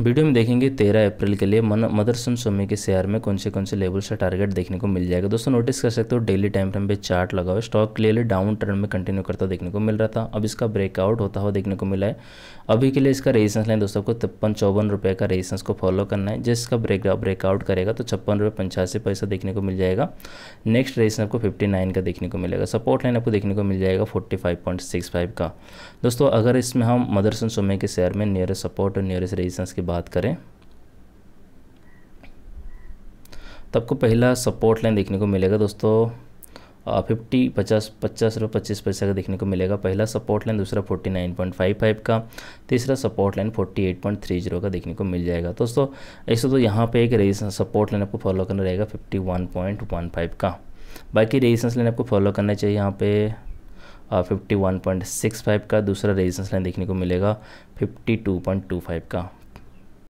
video में देखेंगे तेरह अप्रैल के लिए मदरसन सोमी के शेयर में कौन से कौन से लेवल से टारगेट देखने को मिल जाएगा दोस्तों नोटिस कर सकते हो डेली टाइम फ्रेम पे चार्ट लगा हुआ स्टॉक क्लियरली डाउन ट्रेंड में कंटिन्यू करता देखने को मिल रहा था अब इसका ब्रेकआउट होता हुआ देखने को मिला है अभी के लिए इसका रेजिस्टेंस लाइन दोस्तों आपको तिप्पन चौवन रुपये का रेजिस्टेंस को फॉलो करना है जिसका ब्रेक ब्रेकआउट करेगा तो छप्पन रुपये पंचासी पैसा देखने को मिल जाएगा नेक्स्ट रेजिस्टेंस आपको फिफ्टी नाइन का देखने को मिलेगा सपोर्ट लाइन आपको देखने को मिल जाएगा forty five point six five का दोस्तों अगर इसमें हम मदरसन सोमे के शेयर में नियरेस्ट सपोर्ट और नियरेस्ट रेजिस्टेंस के बात करें तो आपको पहला सपोर्ट लाइन देखने को मिलेगा दोस्तों फिफ्टी पचास पचास रुपये पच्चीस पैसा का देखने को मिलेगा पहला सपोर्ट लाइन दूसरा forty nine point five five का तीसरा support line forty eight point three zero का देखने को मिल जाएगा दोस्तों ऐसे तो यहाँ पे एक रेजिस्टेंस सपोर्ट लाइन आपको फॉलो करना रहेगा fifty one point one five का बाकी रेजिस्टेंस लाइन आपको फॉलो करना चाहिए यहाँ पे fifty one point six five का दूसरा रेजिस्टेंस लाइन देखने को मिलेगा fifty two point two five का